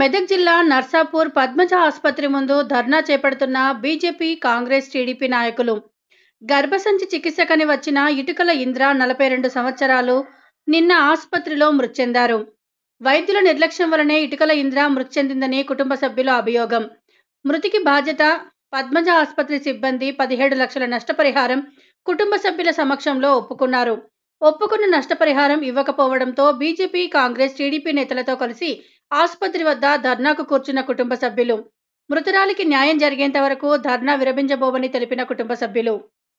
మెదక్ జిల్లా నర్సాపూర్ పద్మజ ఆసుపత్రి ముందు ధర్నా చేపడుతున్న బీజేపీ కాంగ్రెస్ టీడీపీ నాయకులు గర్భసంచి చికిత్సకని వచ్చిన ఇటుకల ఇంద్ర నలభై రెండు సంవత్సరాలు నిన్న ఆసుపత్రిలో మృతి చెందారు వైద్యుల నిర్లక్ష్యం వలనే ఇటుకల ఇంద్ర మృతి చెందిందని కుటుంబ సభ్యుల అభియోగం మృతికి బాధ్యత పద్మజ ఆసుపత్రి సిబ్బంది పదిహేడు లక్షల నష్టపరిహారం కుటుంబ సభ్యుల సమక్షంలో ఒప్పుకున్నారు ఒప్పుకున్న నష్టపరిహారం ఇవ్వకపోవడంతో బీజేపీ కాంగ్రెస్ టీడీపీ నేతలతో కలిసి ఆసుపత్రి వద్ద ధర్నాకు కూర్చున్న కుటుంబ సభ్యులు మృతురాలికి న్యాయం జరిగేంత వరకు ధర్నా విరమించబోమని తెలిపిన కుటుంబ సభ్యులు